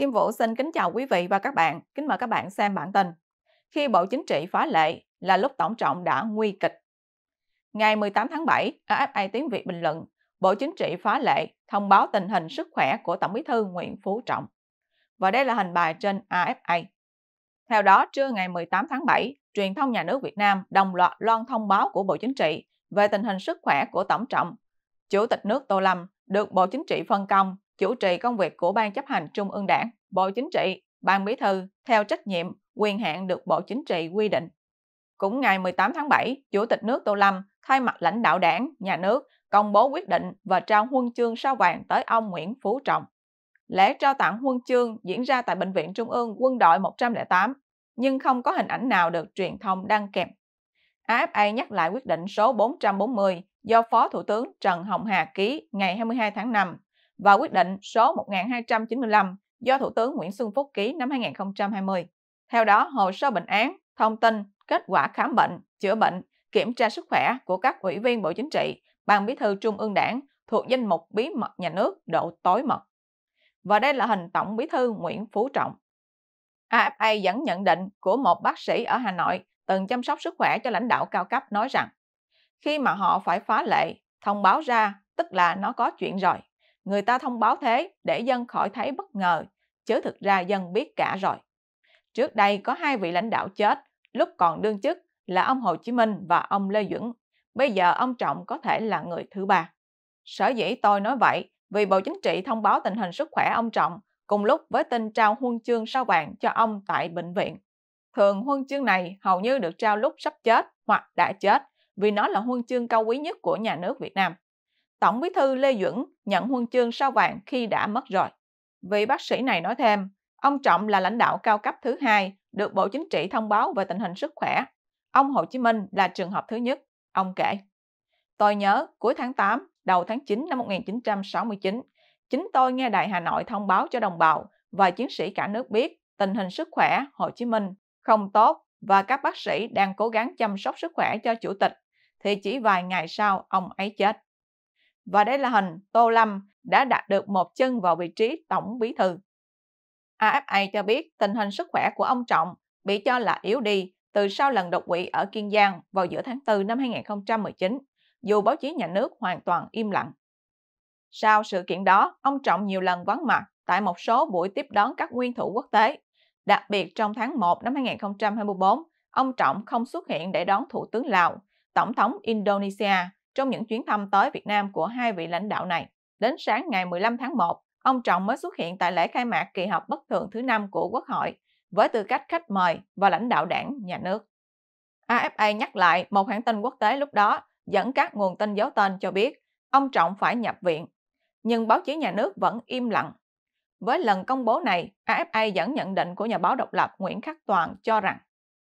Kim Vũ xin kính chào quý vị và các bạn. Kính mời các bạn xem bản tin. Khi Bộ Chính trị phá lệ là lúc Tổng trọng đã nguy kịch. Ngày 18 tháng 7, AFA Tiếng Việt bình luận, Bộ Chính trị phá lệ thông báo tình hình sức khỏe của Tổng bí thư Nguyễn Phú Trọng. Và đây là hình bài trên AFA. Theo đó, trưa ngày 18 tháng 7, truyền thông nhà nước Việt Nam đồng loạt loan thông báo của Bộ Chính trị về tình hình sức khỏe của Tổng trọng. Chủ tịch nước Tô Lâm được Bộ Chính trị phân công chủ trì công việc của Ban chấp hành Trung ương Đảng, Bộ Chính trị, Ban Bí thư theo trách nhiệm, quyền hạn được Bộ Chính trị quy định. Cũng ngày 18 tháng 7, Chủ tịch nước Tô Lâm thay mặt lãnh đạo đảng, nhà nước công bố quyết định và trao huân chương sao vàng tới ông Nguyễn Phú Trọng. Lễ trao tặng huân chương diễn ra tại Bệnh viện Trung ương Quân đội 108, nhưng không có hình ảnh nào được truyền thông đăng kèm. AFA nhắc lại quyết định số 440 do Phó Thủ tướng Trần Hồng Hà ký ngày 22 tháng 5 và quyết định số 1295 do Thủ tướng Nguyễn Xuân Phúc ký năm 2020. Theo đó, hồ sơ bệnh án, thông tin, kết quả khám bệnh, chữa bệnh, kiểm tra sức khỏe của các ủy viên Bộ Chính trị, Ban Bí thư Trung ương Đảng thuộc danh mục bí mật nhà nước độ tối mật. Và đây là hình Tổng Bí thư Nguyễn Phú Trọng. AFA dẫn nhận định của một bác sĩ ở Hà Nội từng chăm sóc sức khỏe cho lãnh đạo cao cấp nói rằng khi mà họ phải phá lệ, thông báo ra, tức là nó có chuyện rồi người ta thông báo thế để dân khỏi thấy bất ngờ, chứ thực ra dân biết cả rồi. Trước đây có hai vị lãnh đạo chết, lúc còn đương chức là ông Hồ Chí Minh và ông Lê Duẩn. Bây giờ ông Trọng có thể là người thứ ba. Sở dĩ tôi nói vậy vì Bộ Chính trị thông báo tình hình sức khỏe ông Trọng cùng lúc với tin trao huân chương sao vàng cho ông tại bệnh viện. Thường huân chương này hầu như được trao lúc sắp chết hoặc đã chết vì nó là huân chương cao quý nhất của nhà nước Việt Nam. Tổng bí thư Lê Duẩn nhận huân chương sao vàng khi đã mất rồi. Vị bác sĩ này nói thêm, ông Trọng là lãnh đạo cao cấp thứ hai được Bộ Chính trị thông báo về tình hình sức khỏe. Ông Hồ Chí Minh là trường hợp thứ nhất, ông kể. Tôi nhớ cuối tháng 8, đầu tháng 9 năm 1969, chính tôi nghe đại Hà Nội thông báo cho đồng bào và chiến sĩ cả nước biết tình hình sức khỏe Hồ Chí Minh không tốt và các bác sĩ đang cố gắng chăm sóc sức khỏe cho chủ tịch, thì chỉ vài ngày sau ông ấy chết và đây là hình Tô Lâm đã đạt được một chân vào vị trí tổng bí thư. AFA cho biết tình hình sức khỏe của ông Trọng bị cho là yếu đi từ sau lần đột quỵ ở Kiên Giang vào giữa tháng 4 năm 2019, dù báo chí nhà nước hoàn toàn im lặng. Sau sự kiện đó, ông Trọng nhiều lần vắng mặt tại một số buổi tiếp đón các nguyên thủ quốc tế. Đặc biệt trong tháng 1 năm 2024, ông Trọng không xuất hiện để đón Thủ tướng Lào, Tổng thống Indonesia trong những chuyến thăm tới Việt Nam của hai vị lãnh đạo này. Đến sáng ngày 15 tháng 1, ông Trọng mới xuất hiện tại lễ khai mạc kỳ họp bất thường thứ năm của Quốc hội với tư cách khách mời và lãnh đạo đảng, nhà nước. AFA nhắc lại một hãng tin quốc tế lúc đó dẫn các nguồn tin giấu tên cho biết ông Trọng phải nhập viện, nhưng báo chí nhà nước vẫn im lặng. Với lần công bố này, AFA dẫn nhận định của nhà báo độc lập Nguyễn Khắc Toàn cho rằng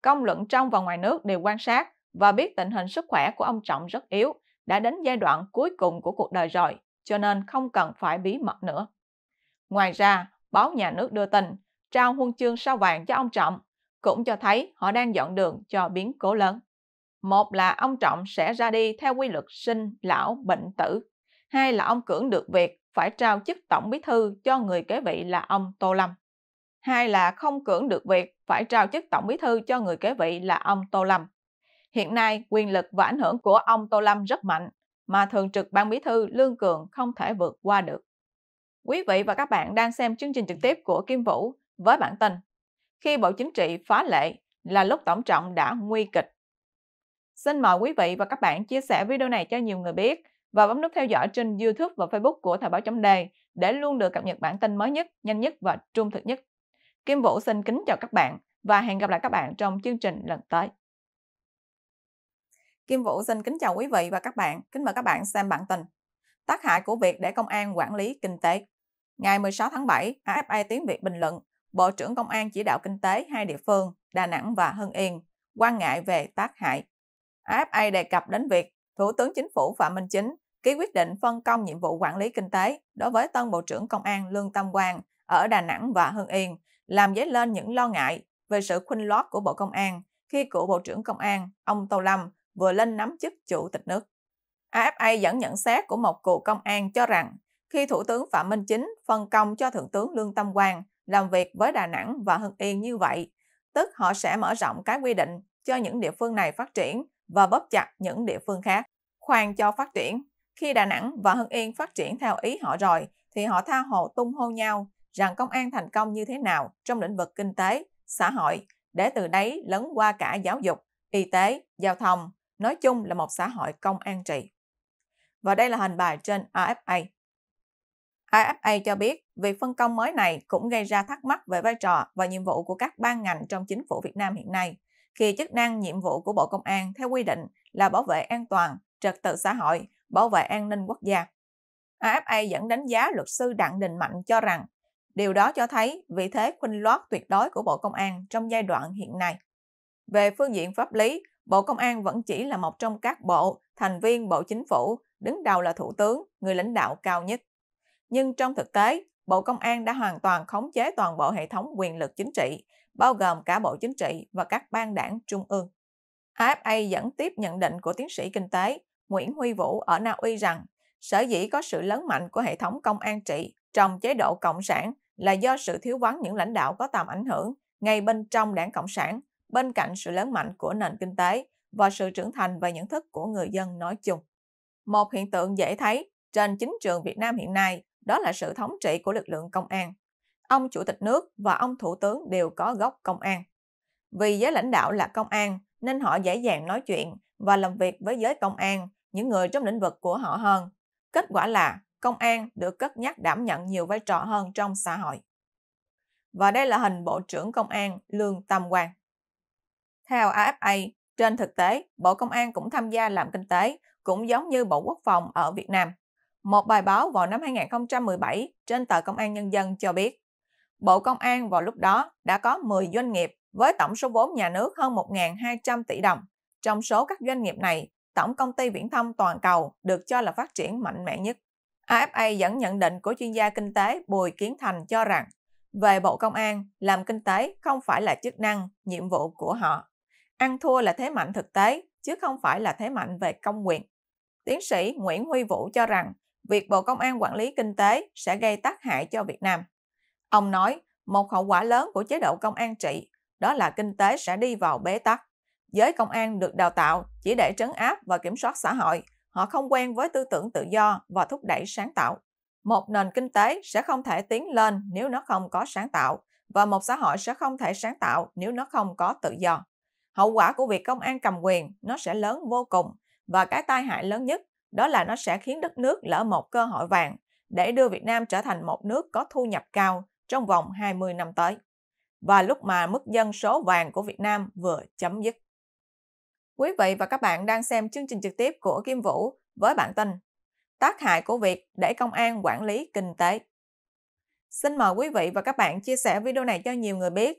công luận trong và ngoài nước đều quan sát và biết tình hình sức khỏe của ông Trọng rất yếu, đã đến giai đoạn cuối cùng của cuộc đời rồi, cho nên không cần phải bí mật nữa. Ngoài ra, báo nhà nước đưa tin, trao huân chương sao vàng cho ông Trọng, cũng cho thấy họ đang dọn đường cho biến cố lớn. Một là ông Trọng sẽ ra đi theo quy luật sinh, lão, bệnh tử. Hai là ông cưỡng được việc phải trao chức tổng bí thư cho người kế vị là ông Tô Lâm. Hai là không cưỡng được việc phải trao chức tổng bí thư cho người kế vị là ông Tô Lâm. Hiện nay, quyền lực và ảnh hưởng của ông Tô Lâm rất mạnh, mà Thường trực Ban Bí thư Lương Cường không thể vượt qua được. Quý vị và các bạn đang xem chương trình trực tiếp của Kim Vũ với bản tin Khi Bộ Chính trị phá lệ là lúc Tổng trọng đã nguy kịch. Xin mời quý vị và các bạn chia sẻ video này cho nhiều người biết và bấm nút theo dõi trên YouTube và Facebook của Thời báo chấm đề để luôn được cập nhật bản tin mới nhất, nhanh nhất và trung thực nhất. Kim Vũ xin kính chào các bạn và hẹn gặp lại các bạn trong chương trình lần tới. Kim Vũ xin kính chào quý vị và các bạn. Kính mời các bạn xem bản tin. Tác hại của việc để công an quản lý kinh tế. Ngày 16 tháng 7, AFA tiếng Việt bình luận, Bộ trưởng Công an chỉ đạo kinh tế hai địa phương, Đà Nẵng và Hưng Yên, quan ngại về tác hại. AFA đề cập đến việc Thủ tướng Chính phủ Phạm Minh Chính ký quyết định phân công nhiệm vụ quản lý kinh tế đối với tân Bộ trưởng Công an Lương Tâm Quang ở Đà Nẵng và Hưng Yên, làm dấy lên những lo ngại về sự khuynh lót của Bộ Công an khi cựu Bộ trưởng Công an, ông Tô Lâm, vừa lên nắm chức chủ tịch nước. AFA dẫn nhận xét của một cựu công an cho rằng khi Thủ tướng Phạm Minh Chính phân công cho Thượng tướng Lương Tâm Quang làm việc với Đà Nẵng và Hưng Yên như vậy, tức họ sẽ mở rộng cái quy định cho những địa phương này phát triển và bóp chặt những địa phương khác, khoan cho phát triển. Khi Đà Nẵng và Hưng Yên phát triển theo ý họ rồi, thì họ tha hồ tung hô nhau rằng công an thành công như thế nào trong lĩnh vực kinh tế, xã hội, để từ đấy lấn qua cả giáo dục, y tế, giao thông nói chung là một xã hội công an trị. Và đây là hình bài trên AFA. AFA cho biết việc phân công mới này cũng gây ra thắc mắc về vai trò và nhiệm vụ của các ban ngành trong chính phủ Việt Nam hiện nay, khi chức năng nhiệm vụ của Bộ Công an theo quy định là bảo vệ an toàn, trật tự xã hội, bảo vệ an ninh quốc gia. AFA dẫn đánh giá luật sư Đặng Đình Mạnh cho rằng điều đó cho thấy vị thế khuynh loát tuyệt đối của Bộ Công an trong giai đoạn hiện nay. Về phương diện pháp lý, Bộ Công an vẫn chỉ là một trong các bộ, thành viên Bộ Chính phủ, đứng đầu là Thủ tướng, người lãnh đạo cao nhất. Nhưng trong thực tế, Bộ Công an đã hoàn toàn khống chế toàn bộ hệ thống quyền lực chính trị, bao gồm cả Bộ Chính trị và các ban đảng trung ương. AFA dẫn tiếp nhận định của tiến sĩ kinh tế Nguyễn Huy Vũ ở Na Uy rằng sở dĩ có sự lớn mạnh của hệ thống công an trị trong chế độ Cộng sản là do sự thiếu vắng những lãnh đạo có tầm ảnh hưởng ngay bên trong đảng Cộng sản bên cạnh sự lớn mạnh của nền kinh tế và sự trưởng thành và nhận thức của người dân nói chung. Một hiện tượng dễ thấy trên chính trường Việt Nam hiện nay đó là sự thống trị của lực lượng công an. Ông chủ tịch nước và ông thủ tướng đều có gốc công an. Vì giới lãnh đạo là công an nên họ dễ dàng nói chuyện và làm việc với giới công an, những người trong lĩnh vực của họ hơn. Kết quả là công an được cất nhắc đảm nhận nhiều vai trò hơn trong xã hội. Và đây là hình Bộ trưởng Công an Lương Tam Quang. Theo AFA, trên thực tế, Bộ Công an cũng tham gia làm kinh tế, cũng giống như Bộ Quốc phòng ở Việt Nam. Một bài báo vào năm 2017 trên tờ Công an Nhân dân cho biết, Bộ Công an vào lúc đó đã có 10 doanh nghiệp với tổng số vốn nhà nước hơn 1.200 tỷ đồng. Trong số các doanh nghiệp này, tổng công ty viễn thông toàn cầu được cho là phát triển mạnh mẽ nhất. AFA dẫn nhận định của chuyên gia kinh tế Bùi Kiến Thành cho rằng, về Bộ Công an, làm kinh tế không phải là chức năng, nhiệm vụ của họ. Ăn thua là thế mạnh thực tế, chứ không phải là thế mạnh về công quyền. Tiến sĩ Nguyễn Huy Vũ cho rằng việc Bộ Công an quản lý kinh tế sẽ gây tác hại cho Việt Nam. Ông nói, một hậu quả lớn của chế độ công an trị đó là kinh tế sẽ đi vào bế tắc. Giới công an được đào tạo chỉ để trấn áp và kiểm soát xã hội, họ không quen với tư tưởng tự do và thúc đẩy sáng tạo. Một nền kinh tế sẽ không thể tiến lên nếu nó không có sáng tạo, và một xã hội sẽ không thể sáng tạo nếu nó không có tự do hậu quả của việc công an cầm quyền nó sẽ lớn vô cùng và cái tai hại lớn nhất đó là nó sẽ khiến đất nước lỡ một cơ hội vàng để đưa Việt Nam trở thành một nước có thu nhập cao trong vòng 20 năm tới. Và lúc mà mức dân số vàng của Việt Nam vừa chấm dứt. Quý vị và các bạn đang xem chương trình trực tiếp của Kim Vũ với bản tin Tác hại của việc để công an quản lý kinh tế. Xin mời quý vị và các bạn chia sẻ video này cho nhiều người biết